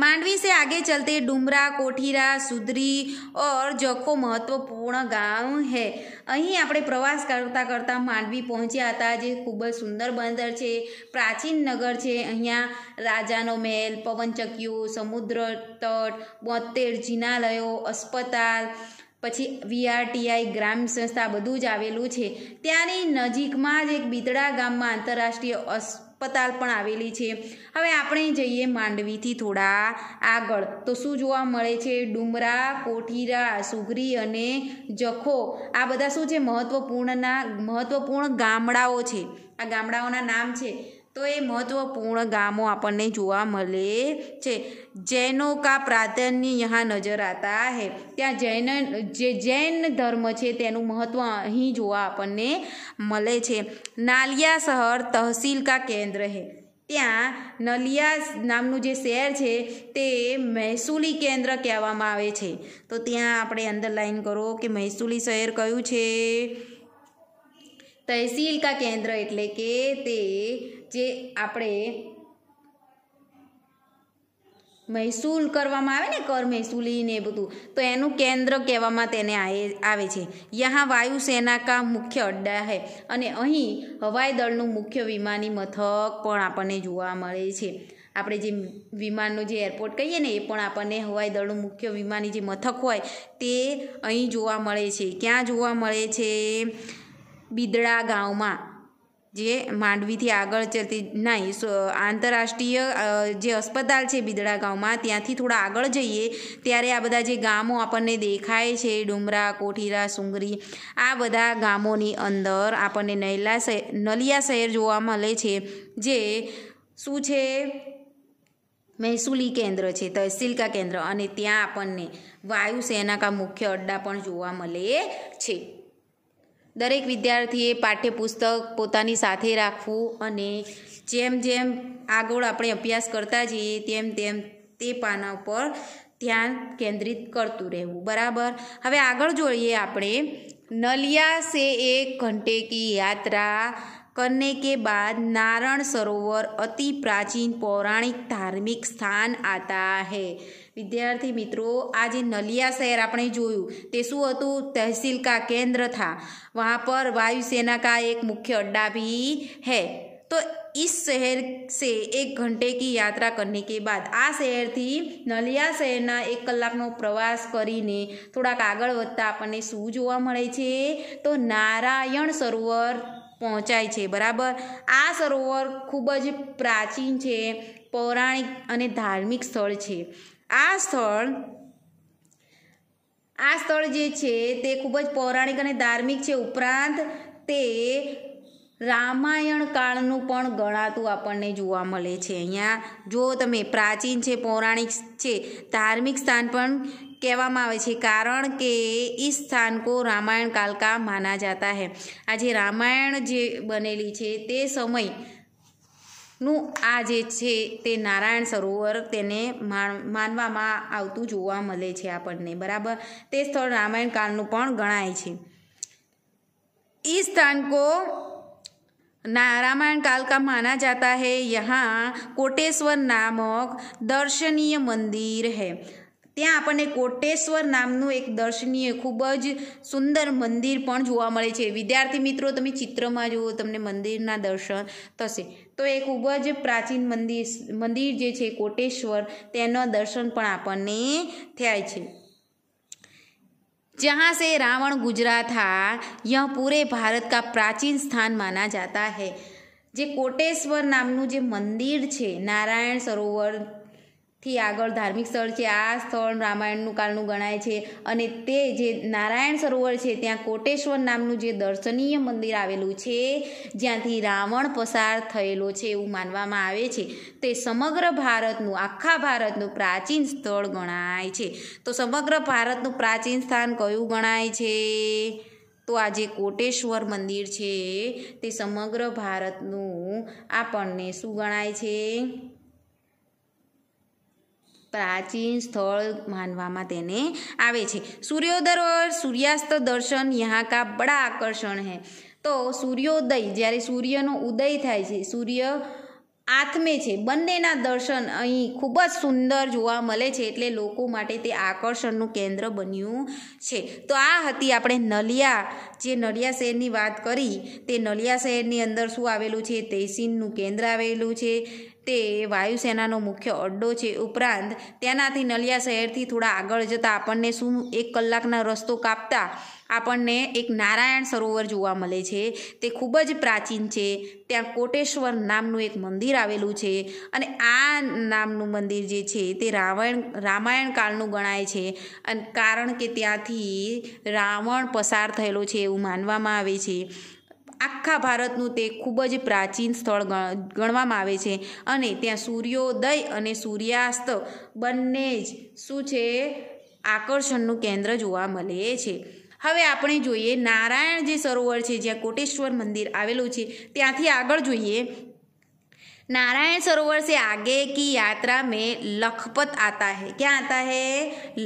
માંડવી સે આગે चलते ડુમરા કોઠીરા સુધરી ઓર જખો મહત્વપૂર્ણ ગામ હે અહીં આપણે પ્રવાસ કરતાં કરતાં માંડવી પહોંચ્યા હતા જે ખૂબ જ સુંદર બંદર છે પ્રાચીન નગર છે અહીંયા રાજાનો મહેલ પવનચક્યું સમુદ્ર તટ બોતેર જિનાલયો અસ્પતાલ પછી વીઆરટીઆઈ ગ્રામ સંસ્થા બધું જ આવેલું છે ત્યાંની નજીકમાં જ એક બિદડા ગામમાં આંતરરાષ્ટ્રીય અસ હસ્પતાલ પણ આવેલી છે હવે આપણે જઈએ માંડવીથી થોડા આગળ તો શું જોવા મળે છે ડુમરા કોઠીરા સુગરી અને જખો આ બધા શું છે મહત્ત્વપૂર્ણના મહત્ત્વપૂર્ણ ગામડાઓ છે આ ગામડાઓના નામ છે તો એ મહત્વપૂર્ણ ગામો આપણને જોવા મળે છે જૈનો કા પ્રાધાન્ય યહાં નજર આતા હે ત્યાં જૈન જે જૈન ધર્મ છે તેનું મહત્ત્વ અહીં જોવા આપણને મળે છે નાલિયા શહેર તહસીલ કા કેન્દ્ર હે ત્યાં નલિયા નામનું જે શહેર છે તે મહેસૂલી કેન્દ્ર કહેવામાં આવે છે તો ત્યાં આપણે અંડરલાઈન કરો કે મહેસૂલી શહેર કયું છે તહેસીલ કા કેન્દ્ર એટલે કે તે જે આપણે મહેસૂલ કરવામાં આવે ને કર મહેસૂલી ને બધું તો એનું કેન્દ્ર કહેવામાં તેને આવે છે યહાં વાયુસેના કા મુખ્ય અડ્ડા હૈ અને અહીં હવાઈ દળનું મુખ્ય વિમાની મથક પણ આપણને જોવા મળે છે આપણે જે વિમાનનો જે એરપોર્ટ કહીએ ને એ પણ આપણને હવાઈ દળનું મુખ્ય વિમાની જે મથક હોય તે અહીં જોવા મળે છે ક્યાં જોવા મળે છે બિદડા ગામમાં જે માંડવીથી આગળ ચલતી નહીં આંતરરાષ્ટ્રીય જે અસ્પતાલ છે બિદડા ગામમાં ત્યાંથી થોડા આગળ જઈએ ત્યારે આ બધા જે ગામો આપણને દેખાય છે ડુમરા કોઠીરા સુંગરી આ બધા ગામોની અંદર આપણને નૈલા નલિયા શહેર જોવા મળે છે જે શું છે મહેસૂલી કેન્દ્ર છે તહેસીલકા કેન્દ્ર અને ત્યાં આપણને વાયુસેના કા મુખ્ય અડ્ડા પણ જોવા મળે છે દરેક વિદ્યાર્થીએ પાઠ્યપુસ્તક પોતાની સાથે રાખવું અને જેમ જેમ આગળ આપણે અભ્યાસ કરતા જઈએ તેમ તેમ તે પાના ઉપર ધ્યાન કેન્દ્રિત કરતું રહેવું બરાબર હવે આગળ જોઈએ આપણે નલિયા સે એક ઘંટે કી યાત્રા કરને કે બાદ नारायण સરોવર અતિ પ્રાચીન પૌરાણિક ધાર્મિક સ્થાન આતા है વિદ્યાર્થી મિત્રો આજે નલિયા શહેર આપણે જોયું તે શું હતું તહેસીલ કા કેન્દ્ર થા વहाँ પર વાયુસેના કા એક મુખ્ય અડ્ડા ભી હૈ તો इस શહેર સે એક ઘંટે કી યાત્રા કરને કે બાદ આ શહેરથી નલિયા શહેરના એક કલાકનો પ્રવાસ કરીને થોડાક આગળ વધતા આપણને શું જોવા મળે છે તો નારાયણ સરોવર પહોંચાય છે બરાબર આ સરોવર ખૂબ જ પ્રાચીન છે પૌરાણિક અને ધાર્મિક સ્થળ છે આ સ્થળ આ સ્થળ જે છે તે ખૂબ જ પૌરાણિક અને ધાર્મિક છે ઉપરાંત તે રામાયણ કાળનું પણ ગણાતું આપણને જોવા મળે છે અહીંયા જો તમે પ્રાચીન છે પૌરાણિક છે ધાર્મિક સ્થાન પણ કહેવામાં આવે છે કારણ કે એ સ્થાન કો રામાયણ કાલ કા માના જાતા હે આજે રામાયણ જે બનેલી છે તે સમય નું આ જે છે તે નારાયણ સરોવર તેને માનવામાં આવતું જોવા મળે છે આપણને બરાબર તે સ્થળ રામાયણ કાળનું પણ ગણાય છે એ સ્થાન કો ના रामायण काल का माना जाता है यहाँ कोटेश्वर દર્શનીય મંદિર હે ત્યાં આપણને કોટેશ્વર નામનું એક દર્શનીય ખૂબ જ સુંદર મંદિર પણ જોવા મળે છે વિદ્યાર્થી મિત્રો તમે ચિત્રમાં જુઓ તમને મંદિરના દર્શન થશે તો એ ખૂબ જ પ્રાચીન મંદિર મંદિર જે છે કોટેશ્વર તેનો દર્શન પણ આપણને થાય છે જહાં સે રાવણ ગુજરાત था यह पूरे भारत का प्राचीन स्थान माना जाता है જે કોટેશ્વર નામનું જે મંદિર છે નારાયણ સરોવર થી આગળ ધાર્મિક સ્થળ છે આ સ્થળ રામાયણનું કાળનું ગણાય છે અને તે જે નારાયણ સરોવર છે ત્યાં કોટેશ્વર નામનું જે દર્શનીય મંદિર આવેલું છે જ્યાંથી રાવણ પસાર થયેલો છે એવું માનવામાં આવે છે તે સમગ્ર ભારતનું આખા ભારતનું પ્રાચીન સ્થળ ગણાય છે તો સમગ્ર ભારતનું પ્રાચીન સ્થાન કયું ગણાય છે તો આ જે કોટેશ્વર મંદિર છે તે સમગ્ર ભારતનું આપણને શું ગણાય છે પ્રાચીન સ્થળ માનવામાં તેને આવે છે સૂર્યોદય સૂર્યાસ્ત દર્શન યહાં કા બડા આકર્ષણ હે તો સૂર્યોદય જ્યારે સૂર્યનો ઉદય થાય છે સૂર્ય આથમે છે બંનેના દર્શન અહીં ખૂબ જ સુંદર જોવા મળે છે એટલે લોકો માટે તે આકર્ષણનું કેન્દ્ર બન્યું છે તો આ હતી આપણે નલિયા જે નલિયા શહેરની વાત કરી તે નલિયા શહેરની અંદર શું આવેલું છે તહેસીનનું કેન્દ્ર આવેલું છે તે વાયુસેનાનો મુખ્ય અડ્ડો છે ઉપરાંત તેનાથી નલિયા શહેરથી થોડા આગળ જતાં આપણને શું એક કલાકના રસ્તો કાપતા આપણને એક નારાયણ સરોવર જોવા મળે છે તે ખૂબ જ પ્રાચીન છે ત્યાં કોટેશ્વર નામનું એક મંદિર આવેલું છે અને આ નામનું મંદિર જે છે તે રાવણ રામાયણ કાળનું ગણાય છે અને કારણ કે ત્યાંથી રાવણ પસાર થયેલો છે એવું માનવામાં આવે છે આખા ભારતનું તે ખૂબ જ પ્રાચીન સ્થળ ગણવામાં આવે છે અને ત્યાં સૂર્યોદય અને સૂર્યાસ્ત બંને જ શું છે આકર્ષણનું કેન્દ્ર જોવા મળે છે હવે આપણે જોઈએ નારાયણ જે સરોવર છે જ્યાં કોટેશ્વર મંદિર આવેલું છે ત્યાંથી આગળ જોઈએ નારાયણ સરોવર से આગે કી યાત્રા મેં લખપત આતા હે ક્યાં આતા હે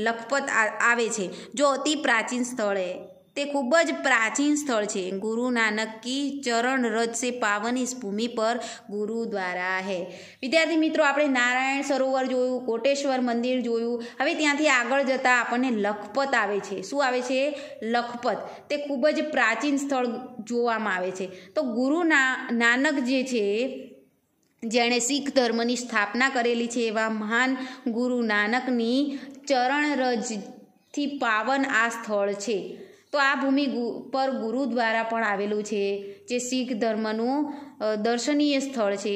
લખપત आ, आवे छे जो अति प्राचीन स्थल તે ખૂબ જ પ્રાચીન સ્થળ છે ગુરુ નાનક કી ચરણ રજ સે પાવન ઇસ ભૂમિ પર ગુરુદ્વારા હે વિદ્યાર્થી મિત્રો આપણે નારાયણ સરોવર જોયું કોટેશ્વર મંદિર જોયું હવે ત્યાંથી આગળ જતાં આપણને લખપત આવે છે શું આવે છે લખપત તે ખૂબ જ પ્રાચીન સ્થળ જોવામાં આવે છે તો ગુરુ નાનક જે છે જેણે શીખ ધર્મની સ્થાપના કરેલી છે એવા મહાન ગુરુ નાનકની ચરણરજથી પાવન આ સ્થળ છે તો આ ભૂમિ પર ગુરુદ્વારા પણ આવેલું છે જે શીખ ધર્મનું દર્શનીય સ્થળ છે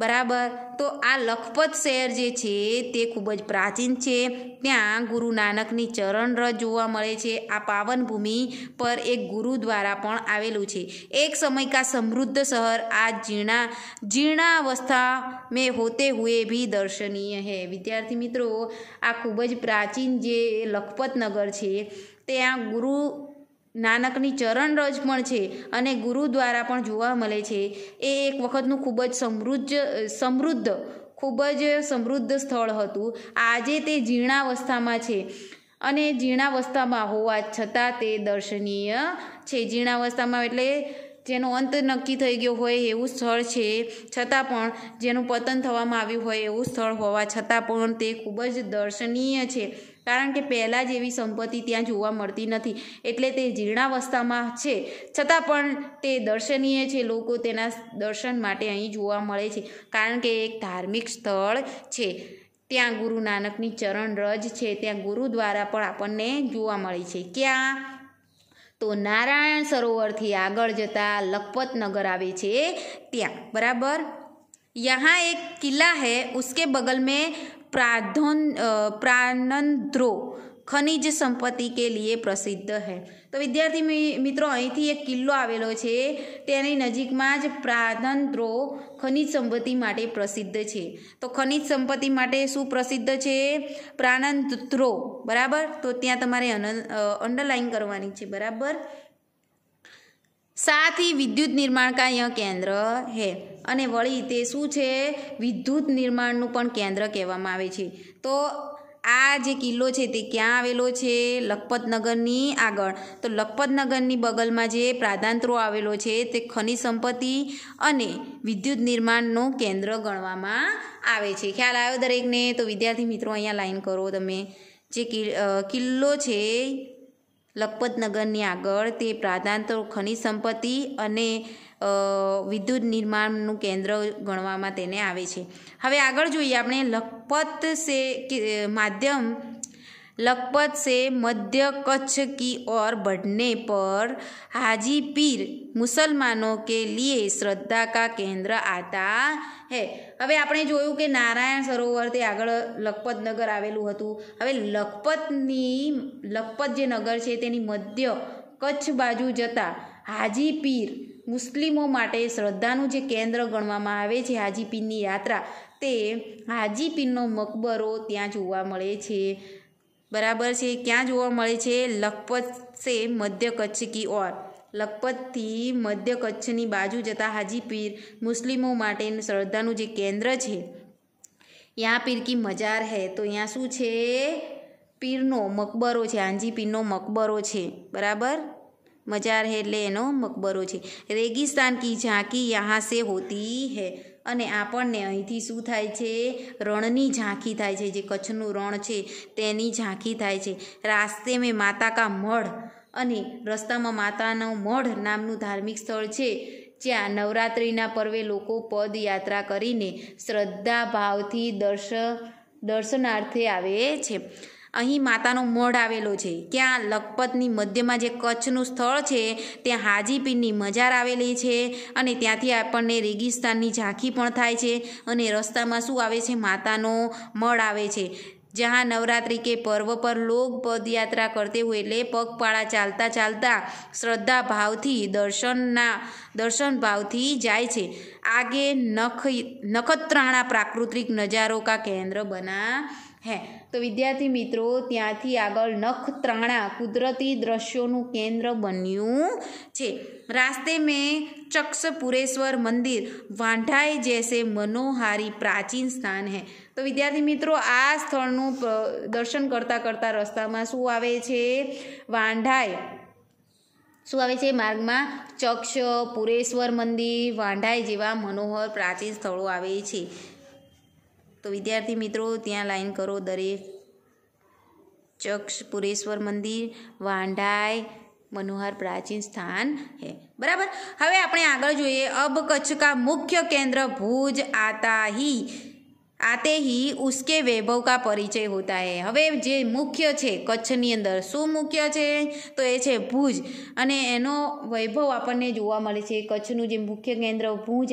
બરાબર તો આ લખપત શહેર જે છે તે ખૂબ જ પ્રાચીન છે ત્યાં ગુરુ નાનકની ચરણરથ જોવા મળે છે આ પાવન ભૂમિ પર એક ગુરુદ્વારા પણ આવેલું છે એક સમય કા સમૃદ્ધ શહેર આ જીર્ણા જીર્ણાવસ્થા મેં હોતે હુએ ભી દર્શનીય હે વિદ્યાર્થી મિત્રો આ ખૂબ જ પ્રાચીન જે લખપત નગર છે ત્યાં ગુરુ નાનકની ચરણરજ પણ છે અને ગુરુદ્વારા પણ જોવા મળે છે એ એક વખતનું ખૂબ જ સમૃદ્ધ સમૃદ્ધ ખૂબ જ સમૃદ્ધ સ્થળ હતું આજે તે જીર્ણાવસ્થામાં છે અને જીર્ણાવસ્થામાં હોવા છતાં તે દર્શનીય છે જીર્ણાવસ્થામાં એટલે જેનો અંત નક્કી થઈ ગયો હોય એવું સ્થળ છે છતાં પણ જેનું પતન થવામાં આવ્યું હોય એવું સ્થળ હોવા છતાં પણ તે ખૂબ જ દર્શનીય છે કારણ કે પહેલાં જેવી સંપત્તિ ત્યાં જોવા મળતી નથી એટલે તે જીર્ણાવસ્થામાં છે છતાં પણ તે દર્શનીય છે લોકો તેના દર્શન માટે અહીં જોવા મળે છે કારણ કે એક ધાર્મિક સ્થળ છે ત્યાં ગુરુ નાનકની ચરણ રજ છે ત્યાં ગુરુ દ્વારા પણ આપણને જોવા મળે છે ક્યાં તો નારાયણ સરોવરથી આગળ જતાં લખપતનગર આવે છે ત્યાં બરાબર યહાં એક કિલ્લા હૈ ઉસકે બગલ મેં પ્રાધોન પ્રાનંદ્રો ખનિજ સંપત્તિ કે લીએ પ્રસિદ્ધ હૈ તો વિદ્યાર્થી મિત્રો અહીંથી એક કિલ્લો આવેલો છે તેની નજીકમાં જ પ્રાધંત્રો ખનિજ સંપત્તિ માટે પ્રસિદ્ધ છે તો ખનિજ સંપત્તિ માટે શું પ્રસિદ્ધ છે પ્રાણંત્રો બરાબર તો ત્યાં તમારે અંડરલાઇન કરવાની છે બરાબર સાથી વિદ્યુત નિર્માણ કા કેન્દ્ર હે અને વળી તે શું છે વિદ્યુત નિર્માણનું પણ કેન્દ્ર કહેવામાં આવે છે તો આ જે કિલ્લો છે તે ક્યાં આવેલો છે લખપતનગરની આગળ તો લખપતનગરની બગલમાં જે પ્રાધાંતરો આવેલો છે તે ખનિજ સંપત્તિ અને વિદ્યુત નિર્માણનું કેન્દ્ર ગણવામાં આવે છે ખ્યાલ આવ્યો દરેકને તો વિદ્યાર્થી મિત્રો અહીંયા લાઈન કરો તમે જે કિલ્લો છે લખપતનગરની આગળ તે પ્રાધાંતરો ખનિજ સંપત્તિ અને વિદ્યુત નિર્માણનું કેન્દ્ર ગણવામાં તેને આવે છે હવે આગળ જોઈએ આપણે લખપત સે માધ્યમ લખપત સે મધ્ય કચ્છ કી ઓર બઢને પર હાજી પીર મુસલમાનો કે લીએ શ્રદ્ધા કા કેન્દ્ર આતા હે હવે આપણે જોયું કે નારાયણ સરોવર તે આગળ લખપત નગર આવેલું હતું હવે લખપતની લખપત જે નગર છે તેની મધ્ય કચ્છ બાજુ જતા હાજી પીર મુસ્લિમો માટે શ્રદ્ધાનું જે કેન્દ્ર ગણવામાં આવે છે હાજીપીરની યાત્રા તે હાજીપીરનો મકબરો ત્યાં જોવા મળે છે બરાબર છે ક્યાં જોવા મળે છે લખપત સે મધ્ય કચ્છ કી ઓર લખપતથી મધ્ય કચ્છની બાજુ જતા હાજીપીર મુસ્લિમો માટેનું શ્રદ્ધાનું જે કેન્દ્ર છે યાં પીર કી મજાર હે તો ત્યાં શું છે પીરનો મકબરો છે હાંજી મકબરો છે બરાબર મજાર એટલે એનો મકબરો છે રેગિસ્તાન કી ઝાંકી યહાં સે હોતી હે અને આપણને અહીંથી શું થાય છે રણની ઝાંખી થાય છે જે કચ્છનું રણ છે તેની ઝાંખી થાય છે રાસ્તે મેં માતા કા મઢ અને રસ્તામાં માતાનું મઢ નામનું ધાર્મિક સ્થળ છે જ્યાં નવરાત્રિના પર્વે લોકો પદયાત્રા કરીને શ્રદ્ધાભાવથી દર્શ દર્શનાર્થે આવે છે અહીં માતાનો મઢ આવેલો છે ત્યાં લખપતની મધ્યમાં જે કચ્છનું સ્થળ છે ત્યાં હાજીપીરની મજાર આવેલી છે અને ત્યાંથી આપણને રેગિસ્તાનની ઝાંખી પણ થાય છે અને રસ્તામાં શું આવે છે માતાનો મઢ આવે છે જ્યાં નવરાત્રિ કે પર્વ પર લોક પદયાત્રા કરતે હોય એટલે પગપાળા ચાલતા ચાલતા શ્રદ્ધા ભાવથી દર્શનના દર્શન ભાવથી જાય છે આગે નખ નખત્રાણા પ્રાકૃતિક નજારો કા કેન્દ્ર બના હે તો વિદ્યાર્થી મિત્રો ત્યાંથી આગળ નખત્રાણા કુદરતી દ્રશ્યોનું કેન્દ્ર બન્યું છે રાસ્તે મેં ચક્ષપુરેશ્વર મંદિર વાંઢાઈ જૈસે મનોહારી પ્રાચીન સ્થાન હે તો વિદ્યાર્થી મિત્રો આ સ્થળનું દર્શન કરતાં કરતાં રસ્તામાં શું આવે છે વાંઢાઈ શું આવે છે માર્ગમાં ચક્ષ પુરેશ્વર મંદિર વાંઢાઈ જેવા મનોહર પ્રાચીન સ્થળો આવે છે તો વિદ્યાર્થી મિત્રો ત્યાં લાઈન કરો દરેક ચક્ષ પુરેશ્વર મંદિર વાંઢાઈ મનોહર પ્રાચીન સ્થાન હે બરાબર હવે આપણે આગળ જોઈએ અબ કચ્છ કા મુખ્ય કેન્દ્ર ભુજ આતા હી આતે હી ઉસકે વૈભવ કા પરિચય હોતા હે હવે જે મુખ્ય છે કચ્છની અંદર શું મુખ્ય છે તો એ છે ભુજ અને એનો વૈભવ આપણને જોવા મળે છે કચ્છનું જે મુખ્ય કેન્દ્ર ભુજ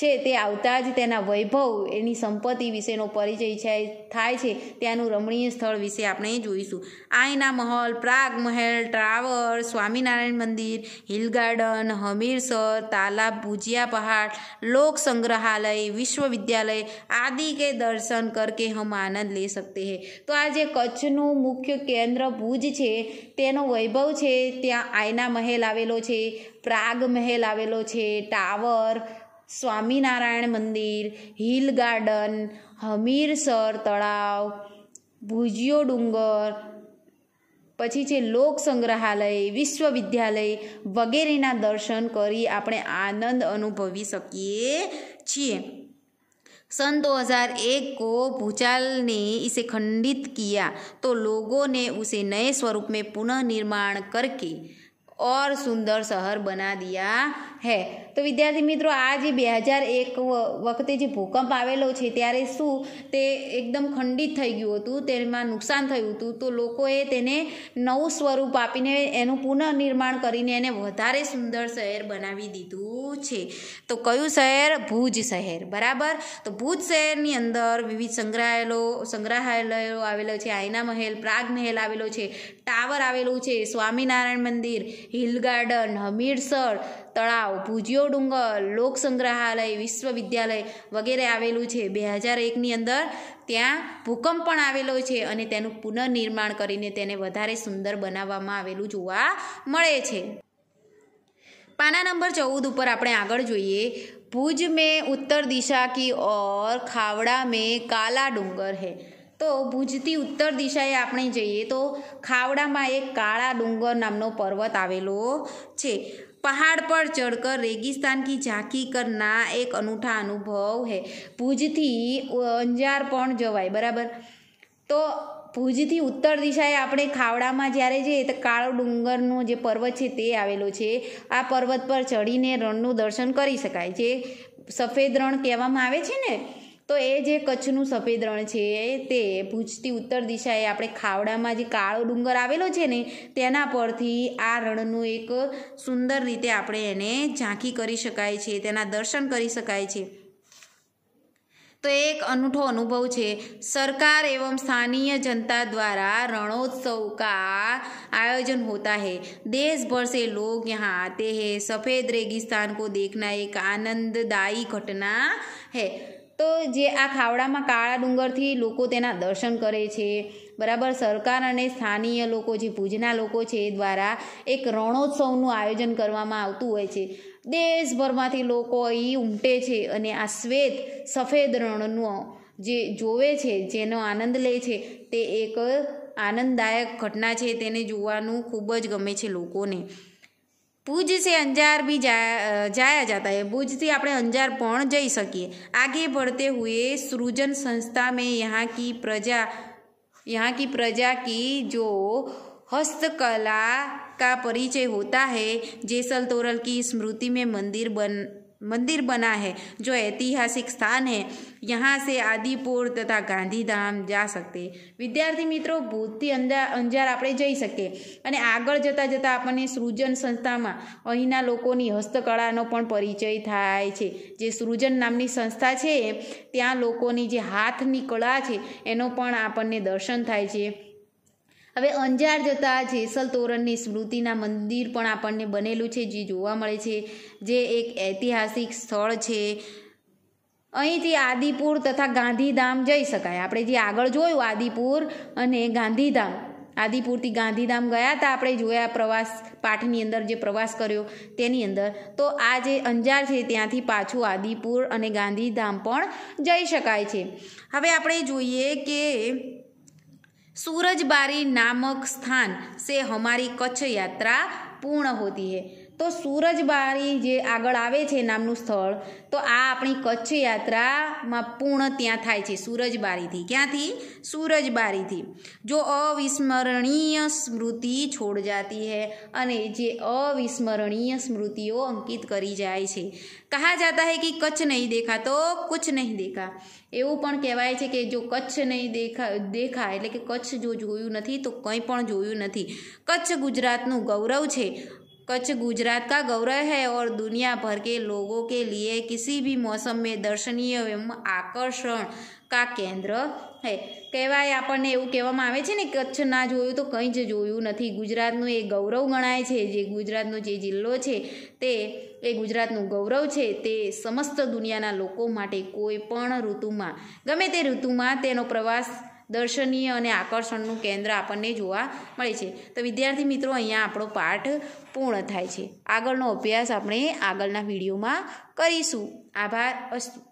છે તે આવતા જ તેના વૈભવ એની સંપત્તિ વિશેનો પરિચય છે થાય છે ત્યાંનું રમણીય સ્થળ વિશે આપણે જોઈશું આયના મહોલ પ્રાગ મહેલ ટ્રાવર સ્વામિનારાયણ મંદિર હિલ ગાર્ડન હમીરસર તાલાબ ભુજિયા પહાડ લોક સંગ્રહાલય વિશ્વવિદ્યાલય આદિ કે દર્શન કરકે હમ આનંદ લે શકતે હે તો આ જે કચ્છનું મુખ્ય કેન્દ્ર ભુજ છે તેનો વૈભવ છે ત્યાં આયના મહેલ આવેલો છે પ્રાગ મહેલ આવેલો છે ટાવર સ્વામિનારાયણ મંદિર હિલ ગાર્ડન હમીરસર તળાવ ભુજિયો ડુંગર પછી છે લોક સંગ્રહાલય વિશ્વવિદ્યાલય વગેરેના દર્શન કરી આપણે આનંદ અનુભવી શકીએ છીએ सन 2001 को भूचाल ने इसे खंडित किया तो लोगों ने उसे नए स्वरूप में पुनः ઓર સુંદર શહેર બના शहर बना તો વિદ્યાર્થી મિત્રો આ જે બે હજાર એક વખતે જે ભૂકંપ આવેલો છે ત્યારે શું તે એકદમ ખંડિત થઈ ગયું હતું તેમાં નુકસાન થયું હતું તો લોકોએ તેને નવું સ્વરૂપ આપીને એનું પુનઃનિર્માણ કરીને એને વધારે સુંદર શહેર બનાવી દીધું છે તો કયું શહેર ભુજ શહેર બરાબર તો ભુજ શહેરની અંદર વિવિધ સંગ્રહાલયો સંગ્રહાલયો આવેલો છે આયના મહેલ પ્રાગ મહેલ આવેલો છે ટાવર આવેલું છે સ્વામિનારાયણ મંદિર હિલ ગાર્ડન હમીરસર તળાવ ભુજિયો ડુંગર લોક સંગ્રહાલય વિશ્વવિદ્યાલય વગેરે આવેલું છે બે હજાર એકની અંદર ત્યાં ભૂકંપ પણ આવેલો છે અને તેનું પુનર્નિર્માણ કરીને તેને વધારે સુંદર બનાવવામાં આવેલું જોવા મળે છે પાના નંબર ચૌદ ઉપર આપણે આગળ જોઈએ ભુજ મેં ઉત્તર દિશા કી ઓર ખાવડા મેં કાલા ડુંગર હે તો ભુજથી ઉત્તર દિશાએ આપણે જઈએ તો ખાવડામાં એક કાળા ડુંગર નામનો પર્વત આવેલો છે પહાડ પર चढ़कर રેગિસ્તાન કી ઝાંકી કરના એક અનૂઠા અનુભવ હે ભુજથી અંજાર પણ જવાય બરાબર તો ભુજથી ઉત્તર દિશાએ આપણે ખાવડામાં જ્યારે જઈએ તો કાળો ડુંગરનો જે પર્વત છે તે આવેલો છે આ પર્વત પર ચડીને રણનું દર્શન કરી શકાય જે સફેદ રણ કહેવામાં આવે છે ને તો એ જે કચ્છનું સફેદ રણ છે તે ભુજથી ઉત્તર દિશાએ આપણે ખાવડામાં જે કાળો ડુંગર આવેલો છે ને તેના પરથી આ રણનું એક સુંદર રીતે આપણે એને ઝાંખી કરી શકાય છે તેના દર્શન કરી શકાય છે તો એક અનૂઠો અનુભવ છે સરકાર એવમ સ્થાનીય જનતા દ્વારા રણોત્સવ કા આયોજન હોતા है દેશભર સે से लोग આતે आते સફેદ રેગિસ્તાન કો દેખના એક આનંદદાયી ઘટના घटना તો જે આ ખાવડામાં કાળા ડુંગરથી લોકો તેના દર્શન કરે છે બરાબર સરકાર અને સ્થાનીય લોકો જે ભુજના લોકો છે એ દ્વારા એક રણોત્સવનું આયોજન કરવામાં આવતું હોય છે દેશભરમાંથી લોકો અહીં ઉમટે છે અને આ શ્વેત સફેદ રણનો જે જોવે છે જેનો આનંદ લે છે તે એક આનંદદાયક ઘટના છે તેને જોવાનું ખૂબ જ ગમે છે લોકોને से अंजार भी जाया जाया जाता है भूज से अपने अंजार પણ जा सकी आगे बढ़ते हुए सृजन संस्था में यहाँ की प्रजा यहाँ की प्रजा की जो हस्तकला का परिचय होता है जैसल तोरल की स्मृति में मंदिर बन मंदिर बना है जो ऐतिहासिक स्थान है यहाँ से आदिपुर તથા ગાંધીધામ જા શકતે વિદ્યાર્થી મિત્રો ભૂતથી અંજાર અંજાર આપણે જઈ શકીએ અને આગળ જતાં જતાં આપણને સૃજન સંસ્થામાં અહીંના લોકોની હસ્તકળાનો પણ પરિચય થાય છે જે સૃજન નામની સંસ્થા છે ત્યાં લોકોની જે હાથની કળા છે એનો પણ આપણને દર્શન થાય છે હવે અંજાર જતા જેસલ તોરણની સ્મૃતિના મંદિર પણ આપણને બનેલું છે જે જોવા મળે છે જે એક ઐતિહાસિક સ્થળ છે અહીંથી આદિપુર તથા ગાંધીધામ જઈ શકાય આપણે જે આગળ જોયું આદિપુર અને ગાંધીધામ આદિપુરથી ગાંધીધામ ગયા હતા આપણે જોયા પ્રવાસ પાઠની અંદર જે પ્રવાસ કર્યો તેની અંદર તો આ જે અંજાર છે ત્યાંથી પાછું આદિપુર અને ગાંધીધામ પણ જઈ શકાય છે હવે આપણે જોઈએ કે सूरजबारी नामक स्थान से हमारी कच्छ यात्रा पूर्ण होती है તો સૂરજબારી જે આગળ આવે છે નામનું સ્થળ તો આ આપણી કચ્છ યાત્રામાં પૂર્ણ ત્યાં થાય છે સૂરજબારીથી ક્યાંથી સૂરજબારીથી જો અવિસ્મરણીય સ્મૃતિ છોડ જાતી હૈ અને જે અવિસ્મરણીય સ્મૃતિઓ અંકિત કરી જાય છે કહા જાતા હૈ કે કચ્છ નહીં દેખા તો કુછ નહીં દેખા એવું પણ કહેવાય છે કે જો કચ્છ નહીં દેખા દેખા એટલે કે કચ્છ જો જોયું નથી તો કંઈ પણ જોયું નથી કચ્છ ગુજરાતનું ગૌરવ છે कच्छ गुजरात का गौरव है और दुनिया भर के लोगों के लिए किसी भी मौसम में दर्शनीय एवं आकर्षण का केंद्र હે કહેવાય આપણને એવું કહેવામાં આવે છે ને કચ્છ ના જોયું તો કંઈ જ જોયું નથી ગુજરાતનું એ ગૌરવ ગણાય છે જે ગુજરાતનો જે જિલ્લો છે તે એ ગુજરાતનું ગૌરવ છે તે સમસ્ત દુનિયાના લોકો માટે કોઈ પણ ઋતુમાં ગમે તે ઋતુમાં તેનો પ્રવાસ દર્શનીય અને આકર્ષણનું કેન્દ્ર આપણને જોવા મળે છે તો વિદ્યાર્થી મિત્રો અહીંયા આપણો પાઠ પૂર્ણ થાય છે આગળનો અભ્યાસ આપણે આગળના વિડીયોમાં કરીશું આભાર અસ્તુ